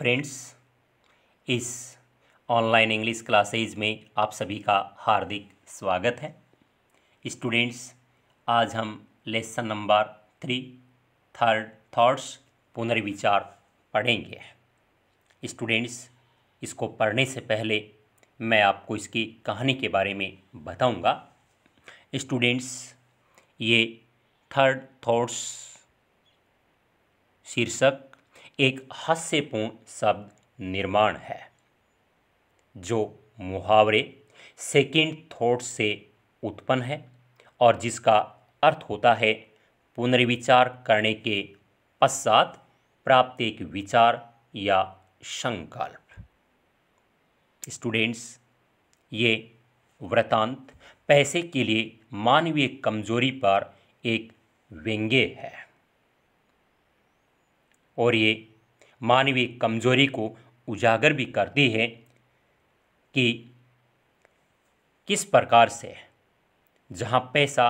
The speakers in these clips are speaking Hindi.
फ्रेंड्स इस ऑनलाइन इंग्लिश क्लासेज में आप सभी का हार्दिक स्वागत है स्टूडेंट्स आज हम lesson number three third thoughts पुनर्विचार पढ़ेंगे स्टूडेंट्स इसको पढ़ने से पहले मैं आपको इसकी कहानी के बारे में बताऊंगा स्टूडेंट्स ये थर्ड थॉट्स शीर्षक एक हास्यपूर्ण शब्द निर्माण है जो मुहावरे सेकेंड थॉट से उत्पन्न है और जिसका अर्थ होता है पुनर्विचार करने के पश्चात प्राप्त एक विचार या संकल्प स्टूडेंट्स ये वृतांत पैसे के लिए मानवीय कमजोरी पर एक व्यंग्य है और ये मानवीय कमजोरी को उजागर भी करती है कि किस प्रकार से जहाँ पैसा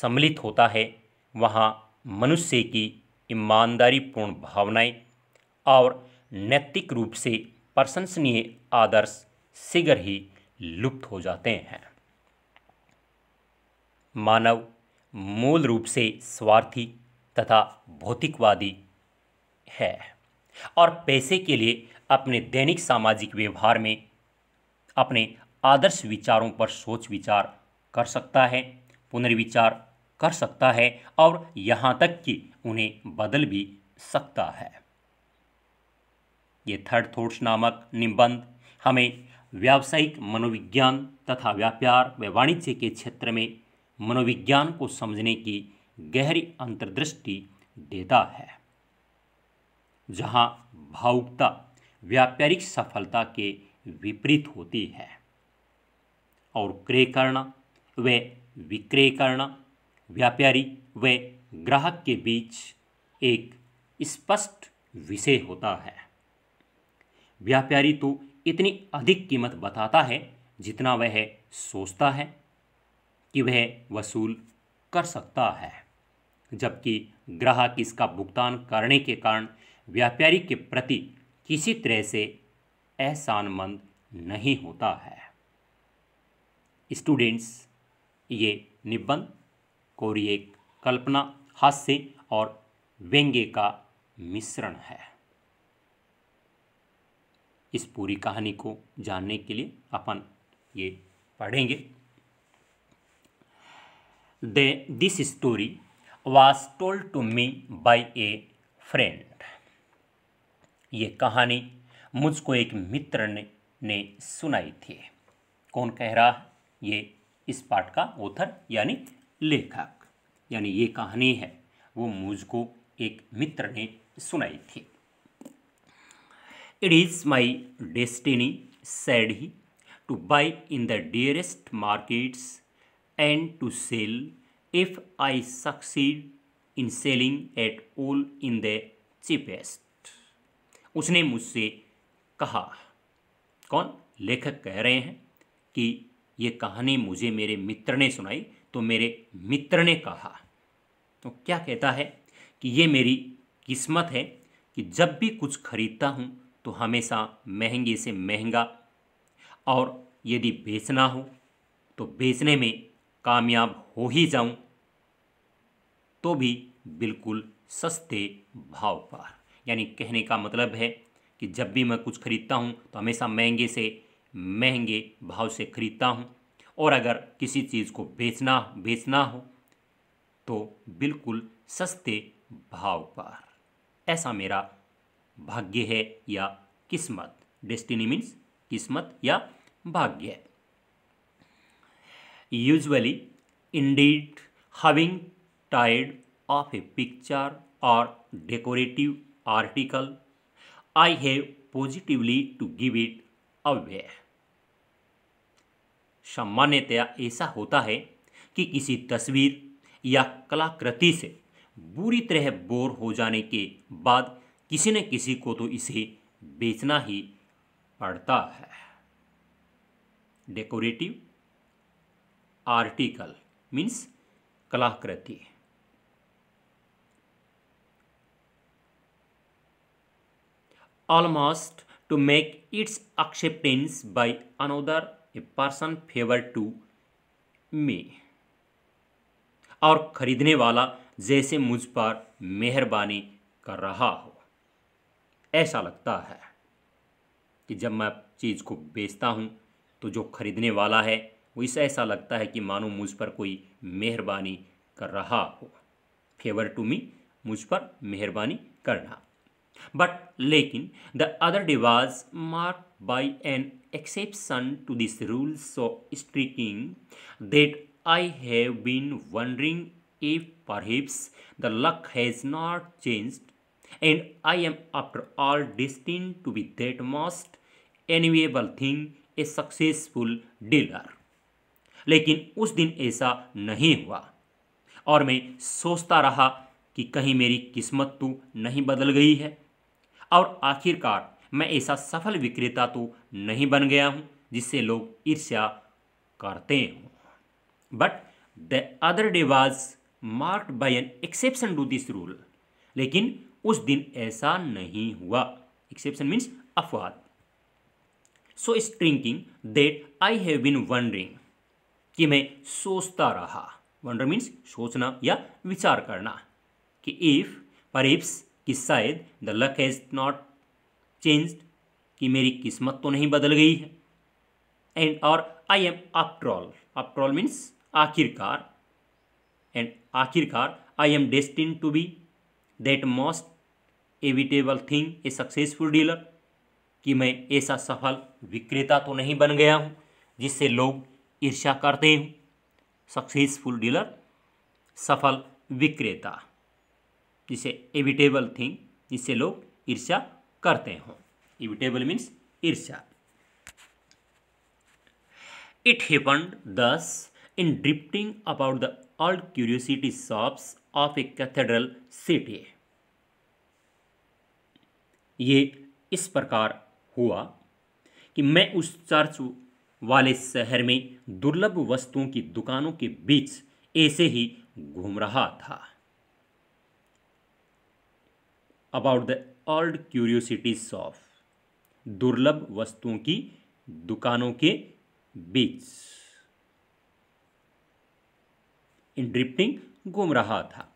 सम्मिलित होता है वहाँ मनुष्य की ईमानदारीपूर्ण भावनाएं और नैतिक रूप से प्रशंसनीय आदर्श शीघ्र ही लुप्त हो जाते हैं मानव मूल रूप से स्वार्थी तथा भौतिकवादी है और पैसे के लिए अपने दैनिक सामाजिक व्यवहार में अपने आदर्श विचारों पर सोच विचार कर सकता है पुनर्विचार कर सकता है और यहाँ तक कि उन्हें बदल भी सकता है ये थर्ड थॉट्स नामक निबंध हमें व्यावसायिक मनोविज्ञान तथा व्यापार व वाणिज्य के क्षेत्र में मनोविज्ञान को समझने की गहरी अंतर्दृष्टि देता है जहां भावुकता व्यापारिक सफलता के विपरीत होती है और क्रय करना व विक्रय करना व्यापारी व ग्राहक के बीच एक स्पष्ट विषय होता है व्यापारी तो इतनी अधिक कीमत बताता है जितना वह सोचता है कि वह वसूल कर सकता है जबकि ग्राहक इसका भुगतान करने के कारण व्यापारी के प्रति किसी तरह से एहसानमंद नहीं होता है स्टूडेंट्स ये निबंध एक कल्पना हास्य और व्यंग्य का मिश्रण है इस पूरी कहानी को जानने के लिए अपन ये पढ़ेंगे this story was told to me by a friend ये कहानी मुझको एक मित्र ने, ने सुनाई थी कौन कह रहा है ये इस पाठ का ऑथर यानी लेखक यानी ये कहानी है वो मुझको एक मित्र ने सुनाई थी it is my destiny said he to buy in the dearest markets and to sell if I succeed in selling at all in the cheapest उसने मुझसे कहा कौन लेखक कह रहे हैं कि ये कहानी मुझे मेरे मित्र ने सुनाई तो मेरे मित्र ने कहा तो क्या कहता है कि ये मेरी किस्मत है कि जब भी कुछ खरीदता हूँ तो हमेशा महंगे से महंगा और यदि बेचना हो तो बेचने में कामयाब हो ही जाऊं तो भी बिल्कुल सस्ते भाव पर यानी कहने का मतलब है कि जब भी मैं कुछ खरीदता हूँ तो हमेशा महंगे से महंगे भाव से खरीदता हूँ और अगर किसी चीज़ को बेचना बेचना हो तो बिल्कुल सस्ते भाव पर ऐसा मेरा भाग्य है या किस्मत डेस्टिनी मीन्स किस्मत या भाग्य यूजली इंडीड हविंग टाइड ऑफ ए पिक्चर और decorative article I have positively to give it away सामान्यतया ऐसा होता है कि किसी तस्वीर या कलाकृति से बुरी तरह बोर हो जाने के बाद किसी न किसी को तो इसे बेचना ही पड़ता है डेकोरेटिव आर्टिकल मीन्स कलाकृति almost to make its acceptance by another a person favor to me और खरीदने वाला जैसे मुझ पर मेहरबानी कर रहा हो ऐसा लगता है कि जब मैं चीज़ को बेचता हूँ तो जो खरीदने वाला है वो इस ऐसा लगता है कि मानो मुझ पर कोई मेहरबानी कर रहा हो फेवर टू मी मुझ पर मेहरबानी करना But लेकिन the other day was marked by an exception to this rule so striking that I have been wondering if perhaps the luck has not changed and I am after all destined to be that most enviable thing a successful dealer. लेकिन उस दिन ऐसा नहीं हुआ और मैं सोचता रहा कि कहीं मेरी किस्मत तो नहीं बदल गई है और आखिरकार मैं ऐसा सफल विक्रेता तो नहीं बन गया हूँ जिससे लोग ईर्ष्या करते हों but the other day was marked by an exception to this rule लेकिन उस दिन ऐसा नहीं हुआ एक्सेप्शन मीन्स अफवाद so is thinking that I have been wondering कि मैं सोचता रहा वंडर मीन्स सोचना या विचार करना कि इफ़ परिप्स कि शायद the luck has not changed कि मेरी किस्मत तो नहीं बदल गई है एंड और I am after all means आखिरकार एंड आखिरकार I am destined to be that most enviable thing a successful dealer कि मैं ऐसा सफल विक्रेता तो नहीं बन गया हूँ जिससे लोग ईर्ष्या करते हूँ सक्सेसफुल डीलर सफल विक्रेता जिसे एविटेबल थिंग जिससे लोग ईर्ष्या करते हों इविटेबल मीन्स ईर्ष्या it happened thus in drifting about the old curiosity shops of a cathedral city ये इस प्रकार हुआ कि मैं उस चर्च वाले शहर में दुर्लभ वस्तुओं की दुकानों के बीच ऐसे ही घूम रहा था about the old curiosity shop दुर्लभ वस्तुओं की दुकानों के बीच इन ड्रिफ्टिंग घूम रहा था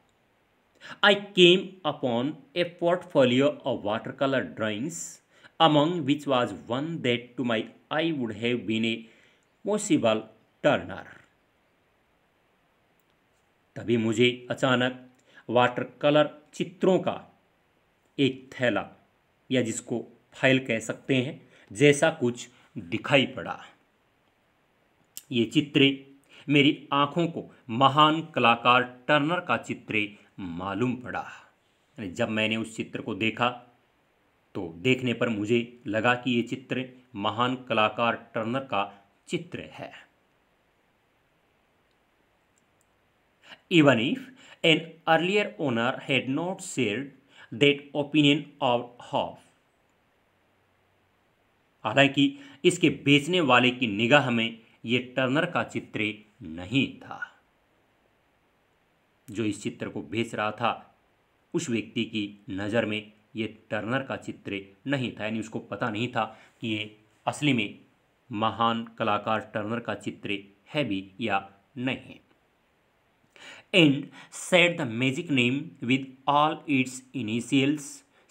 I came upon a portfolio of water colour drawings among which was one that to my eye would have been a possible Turner तभी मुझे अचानक वाटर कलर चित्रों का एक थैला या जिसको फाइल कह सकते हैं जैसा कुछ दिखाई पड़ा ये चित्र मेरी आंखों को महान कलाकार टर्नर का चित्र मालूम पड़ा जब मैंने उस चित्र को देखा तो देखने पर मुझे लगा कि ये चित्र महान कलाकार टर्नर का चित्र है even if an earlier owner had not shared that opinion और हॉफ हालांकि इसके बेचने वाले की निगाह में यह टर्नर का चित्र नहीं था जो इस चित्र को बेच रहा था उस व्यक्ति की नज़र में यह टर्नर का चित्र नहीं था यानी उसको पता नहीं था कि यह असली में महान कलाकार टर्नर का चित्र है भी या नहीं and said the magic name with all its initials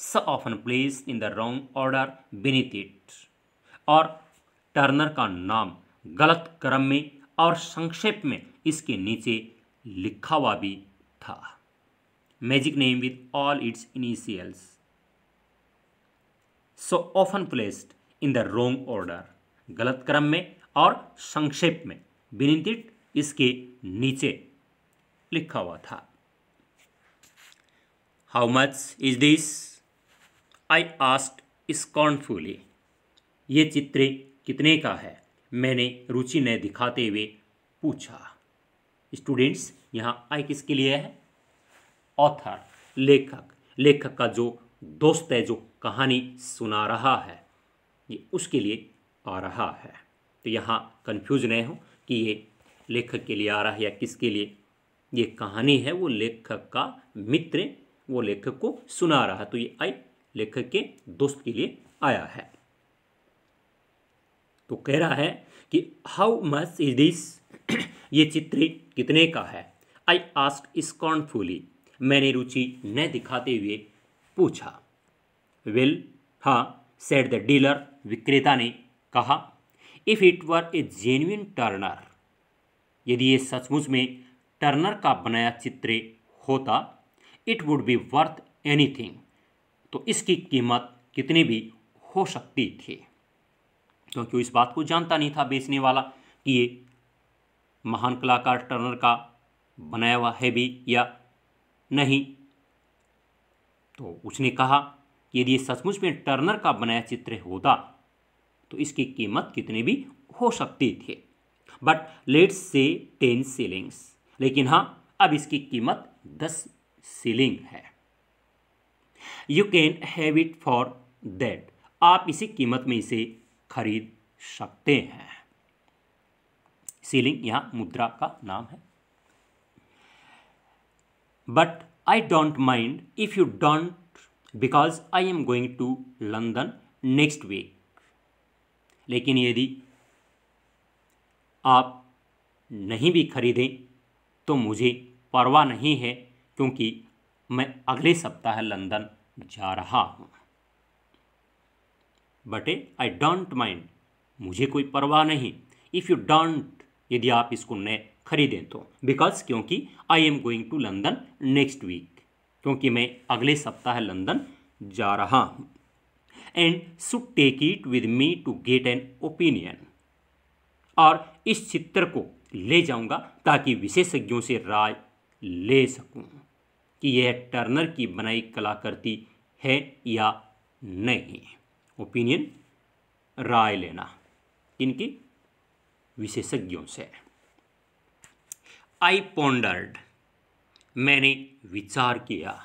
so often placed in the wrong order beneath it और टर्नर का नाम गलत क्रम में और संक्षेप में इसके नीचे लिखा हुआ भी था magic name with all its initials so often placed in the wrong order गलत क्रम में और संक्षेप में बिनिंतिट इसके नीचे लिखा हुआ था how much is this I asked scornfully ये चित्र कितने का है मैंने रुचि ने दिखाते हुए पूछा स्टूडेंट्स यहाँ आई किसके लिए है ऑथर लेखक लेखक का जो दोस्त है जो कहानी सुना रहा है ये उसके लिए आ रहा है तो यहाँ कंफ्यूज नहीं हो कि ये लेखक के लिए आ रहा है या किसके लिए ये कहानी है वो लेखक का मित्र वो लेखक को सुना रहा तो ये आई लेखक के दोस्त के लिए आया है तो कह रहा है कि हाउ मच इज दिस ये चित्र कितने का है आई आस्क स्कॉन्फुली मैंने रुचि न दिखाते हुए पूछा वेल हा हाँ सेट द डीलर विक्रेता ने कहा if it were a genuine Turner यदि ये सचमुच में टर्नर का बनाया चित्र होता it would be worth anything तो इसकी कीमत कितनी भी हो सकती थी क्योंकि तो इस बात को जानता नहीं था बेचने वाला कि ये महान कलाकार टर्नर का बनाया हुआ है भी या नहीं तो उसने कहा कि यदि ये सचमुच में टर्नर का बनाया चित्र होता तो इसकी कीमत कितनी भी हो सकती थी but let's say ten shillings लेकिन हाँ अब इसकी कीमत दस सीलिंग है you can have it for that आप इसी कीमत में इसे खरीद सकते हैं सीलिंग यहां मुद्रा का नाम है but I don't mind if you don't because I am going to London next week लेकिन यदि आप नहीं भी खरीदें तो मुझे परवाह नहीं है क्योंकि मैं अगले सप्ताह लंदन जा रहा हूँ बटे आई डोंट माइंड मुझे कोई परवाह नहीं इफ़ यू डोंट यदि आप इसको नए खरीदें तो बिकॉज क्योंकि I am going to London next week क्योंकि मैं अगले सप्ताह लंदन जा रहा हूँ and should take it with me to get an opinion और इस चित्र को ले जाऊंगा ताकि विशेषज्ञों से राय ले सकूं कि यह टर्नर की बनाई कलाकृति है या नहीं ओपिनियन राय लेना इनकी विशेषज्ञों से आई पॉन्डर्ड मैंने विचार किया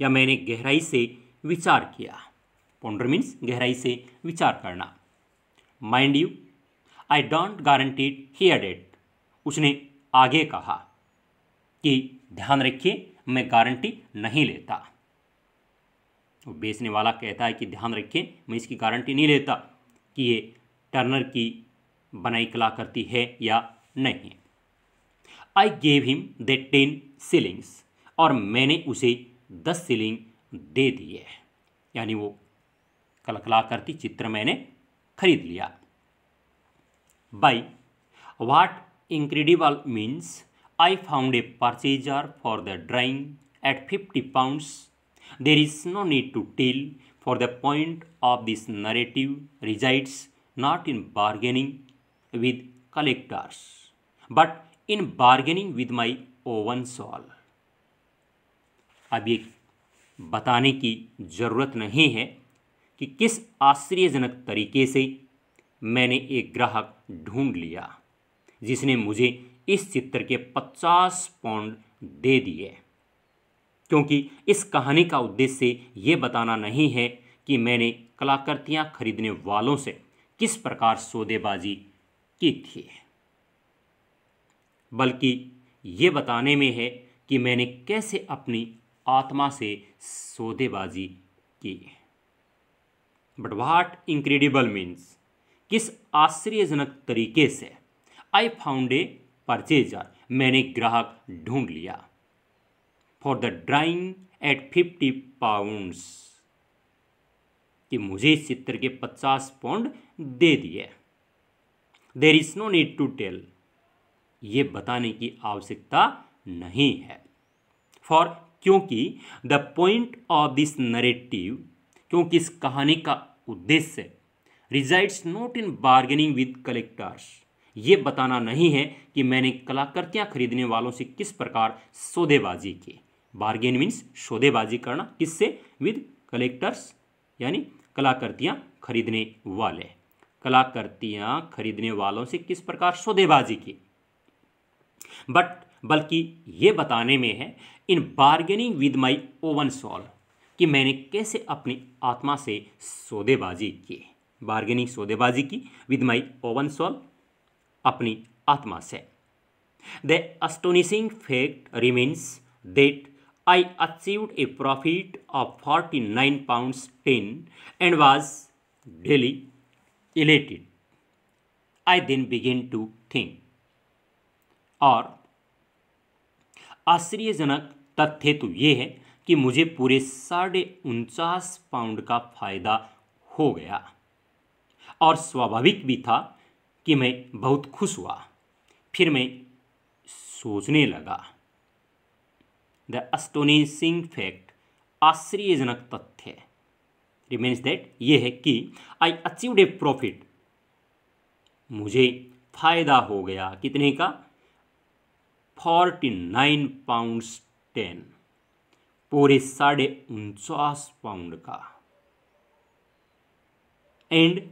या मैंने गहराई से विचार किया पॉन्डर मीन्स गहराई से विचार करना mind you I don't guaranteed here that उसने आगे कहा कि ध्यान रखिए मैं गारंटी नहीं लेता बेचने वाला कहता है कि ध्यान रखिए मैं इसकी गारंटी नहीं लेता कि ये टर्नर की बनाई कला करती है या नहीं I gave him the ten shillings और मैंने उसे दस सीलिंग दे दिए यानी वो कल कलाकृति चित्र मैंने खरीद लिया by what incredible means I found a purchaser for the drawing at 50 pounds. There is no need to tell, for the point of this narrative resides not in bargaining with collectors, but in bargaining with my own soul. अब ये बताने की ज़रूरत नहीं है कि किस आश्चर्यजनक तरीके से मैंने एक ग्राहक ढूंढ लिया जिसने मुझे इस चित्र के पचास पौंड दे दिए क्योंकि इस कहानी का उद्देश्य ये बताना नहीं है कि मैंने कलाकृतियाँ खरीदने वालों से किस प्रकार सौदेबाजी की थी बल्कि ये बताने में है कि मैंने कैसे अपनी आत्मा से सौदेबाजी की बट वाट इंक्रेडिबल मीन्स किस आश्चर्यजनक तरीके से आई फाउंड ए परचेजर मैंने ग्राहक ढूंढ लिया for the drawing at fifty pounds कि मुझे इस चित्र के पचास पाउंड दे दिए there is no need to tell ये बताने की आवश्यकता नहीं है फॉर क्योंकि the point of this narrative क्योंकि इस कहानी का उद्देश्य resides not in bargaining with collectors ये बताना नहीं है कि मैंने कलाकृतियाँ खरीदने वालों से किस प्रकार सौदेबाजी की बार्गेन मीन्स सौदेबाजी करना किससे विद कलेक्टर्स यानी कलाकृतियाँ खरीदने वाले कलाकृतियाँ खरीदने वालों से किस प्रकार सौदेबाजी की बट बल्कि ये बताने में है in bargaining with my own soul कि मैंने कैसे अपनी आत्मा से सौदेबाजी की बार्गेनिंग सौदेबाजी की विद माई ओवन सॉल अपनी आत्मा से the astonishing fact remains that achieve a profit of forty nine pound ten and was duly elated I then began to think और आश्चर्यजनक तथ्य तो ये है कि मुझे पूरे साढ़े उनचास पाउंड का फायदा हो गया और स्वाभाविक भी था कि मैं बहुत खुश हुआ फिर मैं सोचने लगा द अस्टोनिशिंग फैक्ट आश्चर्यजनक तथ्य रिमेन्स दैट ये है कि आई अचीव्ड ए प्रॉफिट मुझे फायदा हो गया कितने का फोर्टी नाइन पाउंड टेन पूरे साढ़े उनचास पाउंड का एंड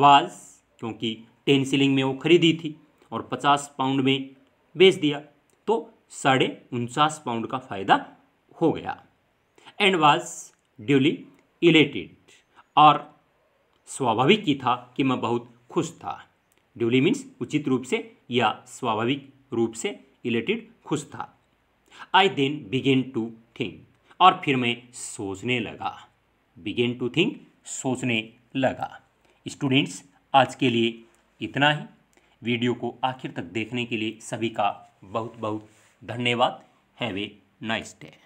वाज क्योंकि टेन सीलिंग में वो खरीदी थी और पचास पाउंड में बेच दिया तो साढ़े उनचास पाउंड का फायदा हो गया एंड वाज ड्यूली इलेटेड और स्वाभाविक ही था कि मैं बहुत खुश था ड्यूली मीन्स उचित रूप से या स्वाभाविक रूप से इलेटेड खुश था I then began to think और फिर मैं सोचने लगा बिगेन टू थिंक सोचने लगा स्टूडेंट्स आज के लिए इतना ही वीडियो को आखिर तक देखने के लिए सभी का बहुत बहुत धन्यवाद हैव ए नाइस डे